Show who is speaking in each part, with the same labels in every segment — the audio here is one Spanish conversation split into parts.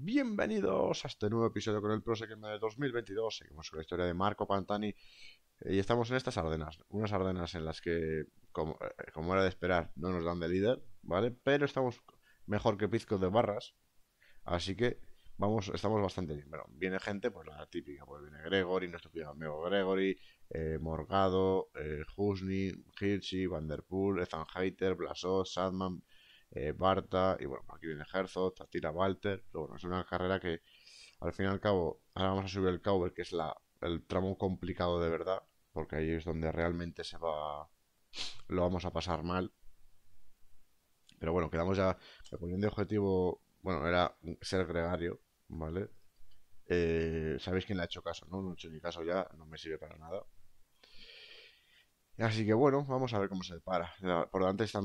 Speaker 1: Bienvenidos a este nuevo episodio con el pro de 2022. Seguimos con la historia de Marco Pantani eh, y estamos en estas Ardenas. Unas Ardenas en las que, eh, como, era de esperar, no nos dan de líder, ¿vale? Pero estamos mejor que Pizco de Barras. Así que vamos, estamos bastante bien. Bueno, viene gente, pues la típica, pues viene Gregory, nuestro amigo Gregory, eh, Morgado, eh, Husni, Hirsi, Vanderpool, Ethan Heiter, Blasos, Sadman, Barta, eh, y bueno, aquí viene Herzog, tira Walter, pero bueno, es una carrera que al fin y al cabo, ahora vamos a subir el cover que es la, el tramo complicado de verdad, porque ahí es donde realmente se va, lo vamos a pasar mal. Pero bueno, quedamos ya, la poniendo de objetivo, bueno, era ser gregario, ¿vale? Eh, sabéis quién le ha hecho caso, ¿no? No he hecho ni caso ya, no me sirve para nada. Así que bueno, vamos a ver cómo se para. Por delante están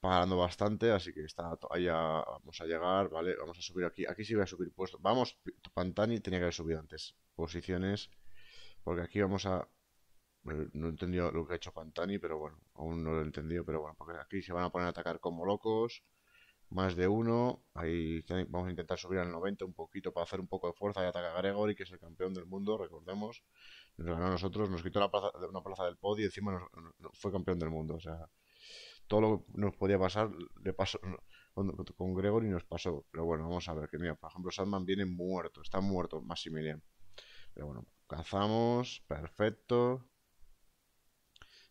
Speaker 1: parando bastante, así que está allá, vamos a llegar, ¿vale? Vamos a subir aquí, aquí sí voy a subir puesto, vamos, Pantani tenía que haber subido antes, posiciones, porque aquí vamos a, eh, no he entendido lo que ha hecho Pantani, pero bueno, aún no lo he entendido, pero bueno, porque aquí se van a poner a atacar como locos, más de uno, ahí vamos a intentar subir al 90 un poquito para hacer un poco de fuerza y ataca a Gregory, que es el campeón del mundo, recordemos, nos ganó a nosotros, nos quitó la plaza, una plaza del podio y encima fue campeón del mundo, o sea todo lo que nos podía pasar le pasó con, Gregory nos pasó. Pero bueno, vamos a ver que mira, por ejemplo, Sandman viene muerto, está muerto Maximilian. Pero bueno, cazamos, perfecto.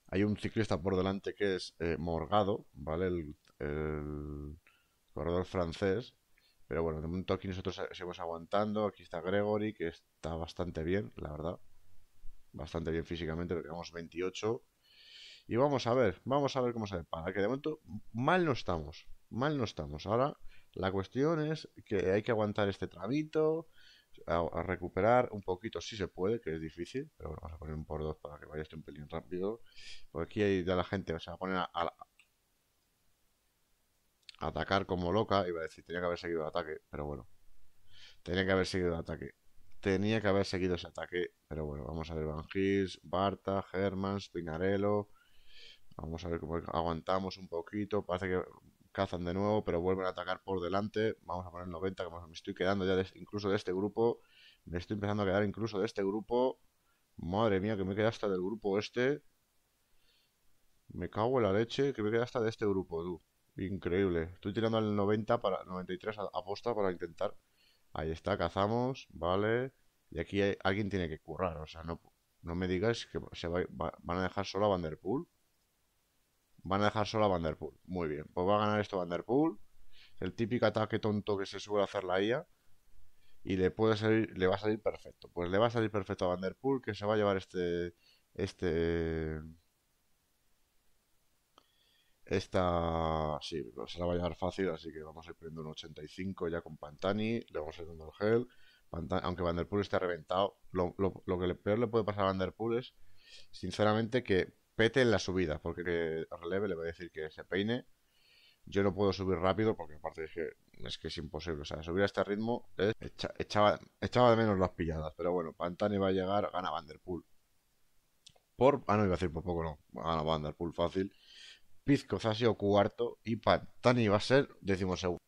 Speaker 1: Hay un ciclista por delante que es eh, Morgado, ¿vale? El, corredor francés. Pero bueno, de momento aquí nosotros seguimos aguantando. Aquí está Gregory, que está bastante bien, la verdad. Bastante bien físicamente, pero 28. Y vamos a ver, vamos a ver cómo se para, Que de momento mal no estamos, mal no estamos. Ahora la cuestión es que hay que aguantar este tramito, a, recuperar un poquito si se puede, que es difícil, pero bueno, vamos a poner un por dos para que vaya este un pelín rápido. Porque aquí hay de la gente, o se va a poner a, atacar como loca. Iba a decir, tenía que haber seguido el ataque, pero bueno. Tenía que haber seguido el ataque. Tenía que haber seguido ese ataque, pero bueno, vamos a ver Van Gils, Barta, Hermans, Pinarello, Vamos a ver cómo aguantamos un poquito. Parece que cazan de nuevo, pero vuelven a atacar por delante. Vamos a poner 90, que me estoy quedando ya este, incluso de este grupo. Me estoy empezando a quedar incluso de este grupo. Madre mía, que me queda hasta del grupo este. Me cago en la leche, que me queda hasta de este grupo, tú. Increíble. Estoy tirando al 90 para 93 aposta para intentar. Ahí está, cazamos, vale. Y aquí alguien tiene que currar, o sea, no, no me digáis que se van a dejar solo a Vanderpool. Van a dejar solo a Vanderpool. Muy bien, pues va a ganar esto Vanderpool. El típico ataque tonto que se suele hacer la IA. Y le puede salir, le va a salir perfecto. Pues le va a salir perfecto a Vanderpool, que se va a llevar este. Este. Esta. Sí, se la va a llevar fácil, así que vamos a ir poniendo un 85 ya con Pantani. Le vamos a ir dando el gel. aunque Vanderpool esté reventado, lo, que peor le puede pasar a Vanderpool es, sinceramente, que pete en la subida, porque releve le va a decir que se peine. Yo no puedo subir rápido porque aparte es que es, que es imposible. O sea, subir a este ritmo ¿eh? echaba, echaba, de menos las pilladas. Pero bueno, Pantani va a llegar, gana Vanderpool. Por, ah, no iba a decir por poco, no. Gana Vanderpool fácil. Pizcoz ha sido cuarto y Pantani va a ser decimosegundo.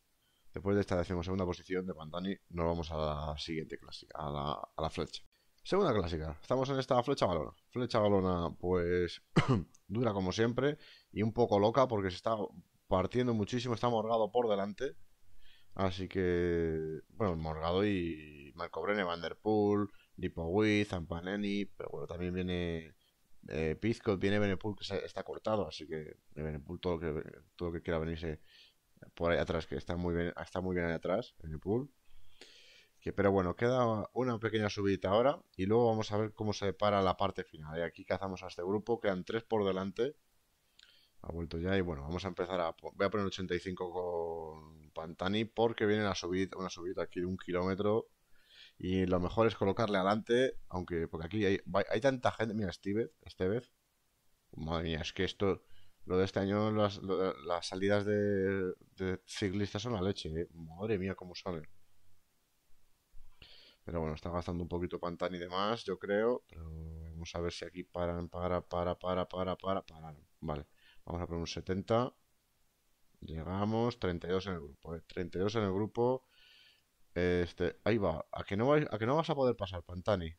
Speaker 1: Después de esta decimosegunda posición de Pantani, nos vamos a la siguiente clásica, a la flecha. Segunda clásica, estamos en esta flecha balona. Flecha balona, pues dura como siempre y un poco loca porque se está partiendo muchísimo, está morgado por delante. Así que, bueno, morgado y Marco Brene, Van Der Poel, zampaneni pero bueno, también viene eh, Pizco, viene Benepul que está cortado, así que Benepul todo lo que, todo que quiera venirse por ahí atrás, que está muy bien, está muy bien ahí atrás, Benepul pero bueno, queda una pequeña subida ahora y luego vamos a ver cómo se para la parte final. Y ¿eh? aquí cazamos a este grupo, quedan tres por delante. Ha vuelto ya y bueno, vamos a empezar a... Voy a poner 85 con Pantani porque viene una subida, una subida aquí de un kilómetro. Y lo mejor es colocarle adelante, aunque porque aquí hay, tanta gente... Mira, Steve, vez Madre mía, es que esto... Lo de este año, las, salidas de, ciclistas son la leche. ¿eh? Madre mía, cómo salen. Pero bueno, está gastando un poquito Pantani de más, yo creo. vamos a ver si aquí paran, para, para, para, para, para, paran. Vale, vamos a poner un 70. Llegamos, 32 en el grupo. 32 eh, en el grupo. Este, ahí va. ¿A que, no vas a poder pasar, Pantani?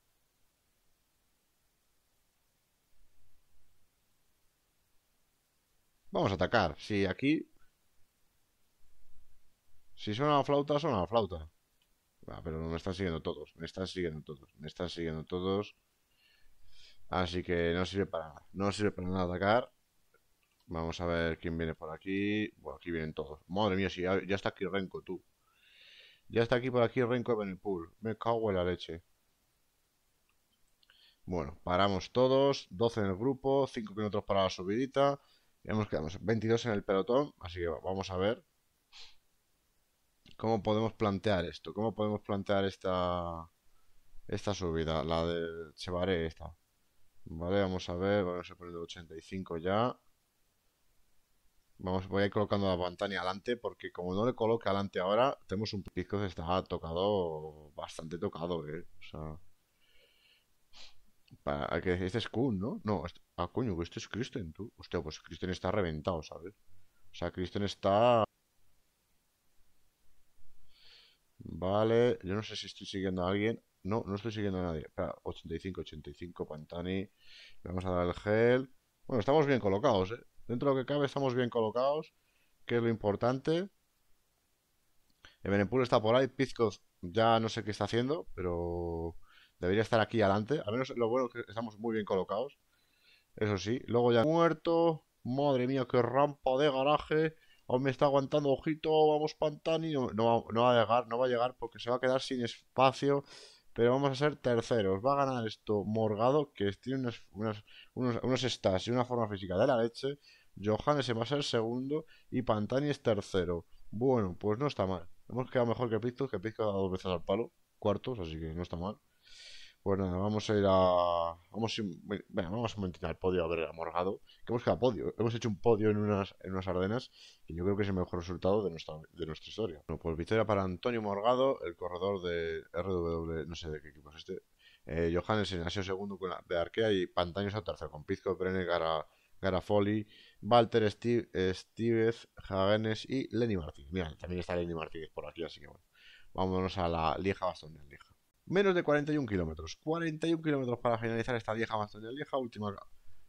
Speaker 1: Vamos a atacar. Si aquí... Si suena la flauta, suena la flauta. Ah, pero no me están siguiendo todos, me están siguiendo todos, me están siguiendo todos. Así que no sirve para nada, no sirve para nada atacar. Vamos a ver quién viene por aquí. Bueno, aquí vienen todos. Madre mía, si ya, está aquí Renco tú. Ya está aquí por aquí Renko pool. Me cago en la leche. Bueno, paramos todos. 12 en el grupo, 5 kilómetros para la subidita. Ya hemos quedamos 22 en el pelotón. Así que vamos a ver ¿Cómo podemos plantear esto? ¿Cómo podemos plantear esta esta subida? La de Chevaré esta. Vale, vamos a ver, vamos a poner 85 ya. Vamos, voy a ir colocando la pantalla adelante porque como no le coloque adelante ahora, tenemos un pisco que está tocado, bastante tocado, eh. O sea... Para que este es Kun, ¿no? No, este, ah, coño, pues este es Kristen, tú. Hostia, pues Kristen está reventado, ¿sabes? O sea, Kristen está Vale, yo no sé si estoy siguiendo a alguien. No, no estoy siguiendo a nadie. Espera, 85, 85, Pantani. vamos a dar el gel. Bueno, estamos bien colocados, ¿eh? Dentro de lo que cabe estamos bien colocados, que es lo importante. Ebenepul está por ahí, Pizcoz ya no sé qué está haciendo, pero debería estar aquí adelante. Al menos lo bueno es que estamos muy bien colocados. Eso sí, luego ya muerto. Madre mía, qué rampa de garaje. Oh, me está aguantando, ojito, vamos Pantani, no, va a llegar, no va a llegar porque se va a quedar sin espacio, pero vamos a ser terceros, va a ganar esto Morgado, que tiene unos, unos stats y una forma física de la leche, Johannes va a ser segundo y Pantani es tercero. Bueno, pues no está mal. Hemos quedado mejor que Pizzo, que Pizzo ha dado dos veces al palo, cuartos, así que no está mal. Bueno, pues vamos a ir a. Vamos, a... Bueno, vamos un al podio a ver a Morgado. Que hemos quedado podio. Hemos hecho un podio en unas, en unas Ardenas. Y yo creo que es el mejor resultado de nuestra, de nuestra historia. Bueno, pues victoria para Antonio Morgado, el corredor de RW. No sé de qué equipo es este. Eh, Johannes en Asio segundo con la, de Arkea y Pantaños a tercero con Pizco, Brenner, Gara, Garafoli, Walter, Steve, Stevez, y Lenny Martínez. Mira, también está Lenny Martínez por aquí, así que bueno. Vámonos a la Lieja Bastonia, Lieja. Menos de 41 kilómetros. 41 kilómetros para finalizar esta vieja de vieja, última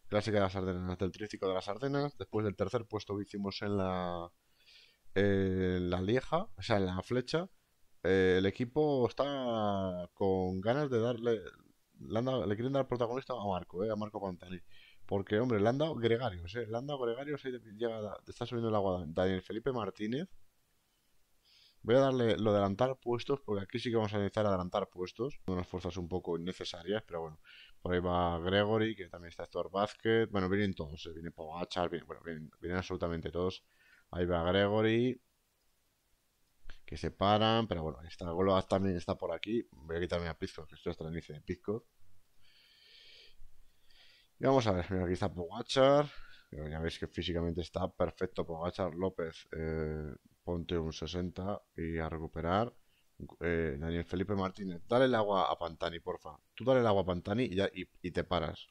Speaker 1: clásica de las Ardenas, del trítico de las Ardenas. Después del tercer puesto que hicimos en la, En eh, la Lieja, o sea, en la flecha. Eh, el equipo está con ganas de darle. Le, quieren dar protagonista a Marco, eh, a Marco Pantani. Porque, hombre, le han dado gregarios, eh, le han dado gregarios. llega, está subiendo el agua Daniel Felipe Martínez Voy a darle lo de adelantar puestos, porque aquí sí que vamos a a adelantar puestos. Unas fuerzas un poco innecesarias, pero bueno. Por ahí va Gregory, que también está Stuart Vázquez Bueno, vienen todos, eh, viene Pogachar, vienen, bueno, vienen, vienen, absolutamente todos. Ahí va Gregory. Que se paran, pero bueno, está Goloas también está por aquí. Voy a quitarme a Pizco, que esto es el de Pizco. Y vamos a ver, mira, aquí está Pogachar. Ya veis que físicamente está perfecto Pogachar López. Eh, ponte un 60 y a recuperar. Eh, Daniel Felipe Martínez, dale el agua a Pantani, porfa. Tú dale el agua a Pantani y, te paras.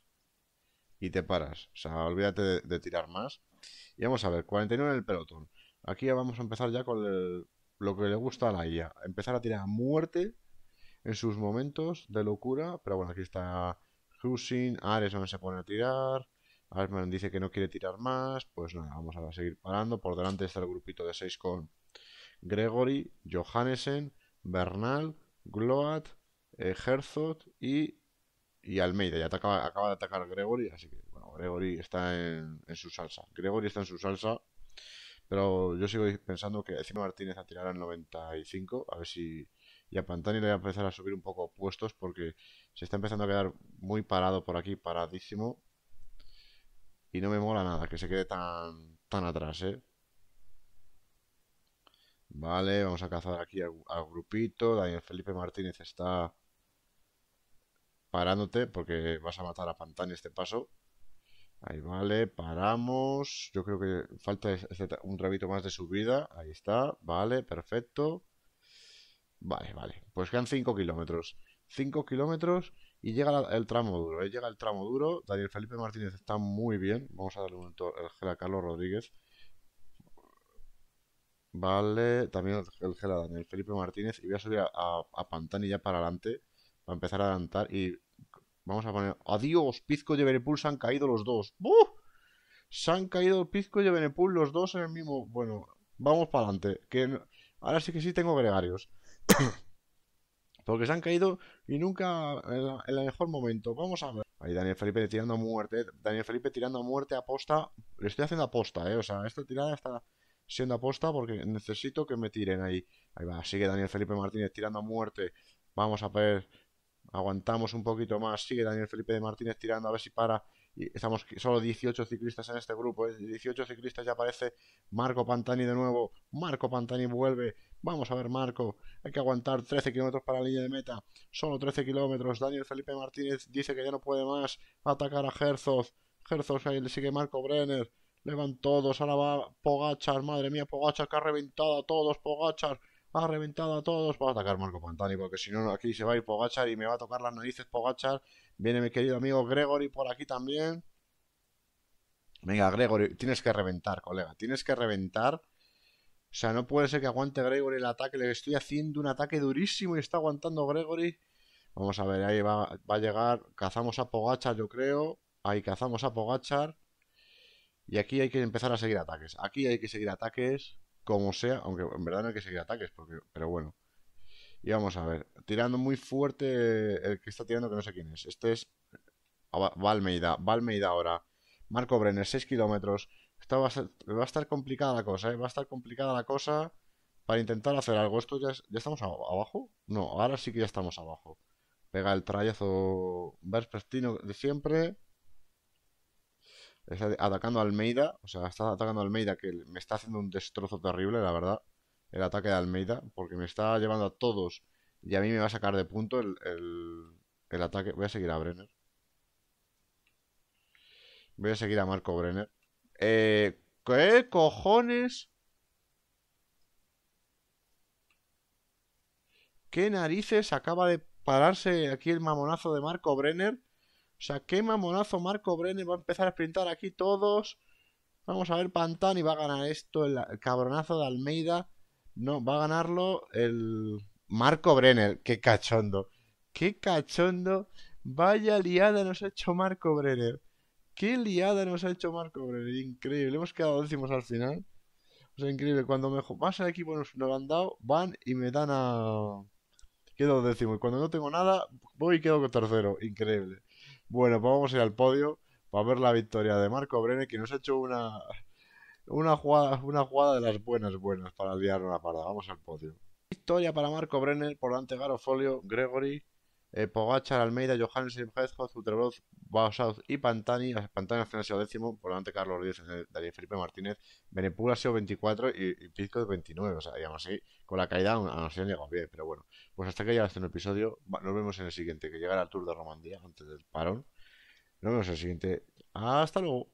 Speaker 1: Y te paras. O sea, olvídate de, tirar más. Y vamos a ver, 49 en el pelotón. Aquí ya vamos a empezar ya con lo que le gusta a la IA. Empezar a tirar a muerte en sus momentos de locura. Pero bueno, aquí está Husin, Ares donde se pone a tirar. Altman dice que no quiere tirar más. Pues nada, vamos a seguir parando. Por delante está el grupito de 6 con Gregory, Johannesen, Bernal, Gloat, eh, Herzog y, Almeida. Ya acaba, de atacar Gregory, así que bueno, Gregory está en, su salsa. Gregory está en su salsa, pero yo sigo pensando que encima Martínez a tirar al 95, a ver si... Y a Pantani le va a empezar a subir un poco puestos porque se está empezando a quedar muy parado por aquí, paradísimo. Y no me mola nada que se quede tan, tan atrás, ¿eh? Vale, vamos a cazar aquí al, grupito. Daniel Felipe Martínez está parándote porque vas a matar a Pantani este paso. Ahí vale, paramos. Yo creo que falta un rabito más de subida. Ahí está, vale, perfecto. Vale, vale. Pues quedan 5 kilómetros. 5 kilómetros y llega el tramo duro, ¿eh? llega el tramo duro. Daniel Felipe Martínez está muy bien. Vamos a darle un momento el gel a Carlos Rodríguez. Vale, también el gel a Daniel Felipe Martínez. Y voy a subir a, a, Pantani ya para adelante. Para empezar a adelantar. Y vamos a poner. Adiós, Pizco y Benepul se han caído los dos. ¡Buf! Se han caído Pizco y Benepul los dos en el mismo. Bueno, vamos para adelante. Que... Ahora sí que sí tengo gregarios. Porque se han caído y nunca en, el mejor momento. Vamos a ver. Ahí Daniel Felipe tirando a muerte. Daniel Felipe tirando a muerte aposta. Le estoy haciendo aposta, ¿eh? O sea, esta tirada está siendo aposta porque necesito que me tiren ahí. Ahí va, sigue Daniel Felipe Martínez tirando a muerte. Vamos a ver. Aguantamos un poquito más. Sigue Daniel Felipe de Martínez tirando a ver si para estamos solo 18 ciclistas en este grupo, 18 ¿eh? ciclistas ya aparece Marco Pantani de nuevo, Marco Pantani vuelve, vamos a ver Marco, hay que aguantar 13 kilómetros para la línea de meta, solo 13 kilómetros, Daniel Felipe Martínez dice que ya no puede más atacar a Herzog, Herzog ahí le sigue Marco Brenner, le todos, ahora va Pogachar, madre mía Pogachar que ha reventado a todos, Pogachar ha reventado a todos. Va a atacar Marco Pantani, porque si no, aquí se va a ir Pogachar y me va a tocar las narices Pogachar Viene mi querido amigo Gregory por aquí también. Venga, Gregory, tienes que reventar, colega. Tienes que reventar. O sea, no puede ser que aguante Gregory el ataque. Le estoy haciendo un ataque durísimo y está aguantando Gregory. Vamos a ver, ahí va, a llegar. Cazamos a Pogachar, yo creo. Ahí cazamos a Pogachar. Y aquí hay que empezar a seguir ataques. Aquí hay que seguir ataques como sea, aunque en verdad no hay que seguir ataques, porque, pero bueno. Y vamos a ver, tirando muy fuerte eh, el que está tirando que no sé quién es. Este es ah, Valmeida, Valmeida ahora. Marco Brenner, 6 kilómetros. va a, estar complicada la cosa, eh, Va a estar complicada la cosa para intentar hacer algo. Esto ya, estamos abajo. No, ahora sí que ya estamos abajo. Pega el trayazo Verspertino de siempre. Está atacando a Almeida. O sea, está atacando a Almeida que me está haciendo un destrozo terrible, la verdad el ataque de Almeida, porque me está llevando a todos y a mí me va a sacar de punto el, ataque. Voy a seguir a Brenner. Voy a seguir a Marco Brenner. Eh, ¿Qué cojones? ¿Qué narices acaba de pararse aquí el mamonazo de Marco Brenner? O sea, qué mamonazo Marco Brenner va a empezar a sprintar aquí todos. Vamos a ver Pantani va a ganar esto, el, cabronazo de Almeida. No, va a ganarlo el Marco Brenner. Qué cachondo. Qué cachondo. Vaya liada nos ha hecho Marco Brenner. Qué liada nos ha hecho Marco Brenner. Increíble. Hemos quedado décimos al final. O sea, increíble. Cuando me más el equipo nos lo han dado, van y me dan a. Quedo décimo. Y cuando no tengo nada, voy y quedo tercero. Increíble. Bueno, pues vamos a ir al podio para ver la victoria de Marco Brenner, que nos ha hecho una. Una jugada, una jugada de las buenas, buenas para liar una parada. Vamos al podio. Victoria para Marco Brenner por delante Garofolio, Gregory, eh, Pogachar, Almeida, Johannes, Hedgehog, Utrebroz, Bausauz y Pantani. Pantani al final sido décimo, por delante Carlos Díez, eh, Darío Felipe Martínez. Benepula ha sido 24 y, Pisco Pizco 29. O sea, digamos así, con la caída aún, así han llegado bien. Pero bueno, pues hasta que llega este episodio. Nos vemos en el siguiente, que llegará el Tour de Romandía antes del parón. Nos vemos en el siguiente. Hasta luego.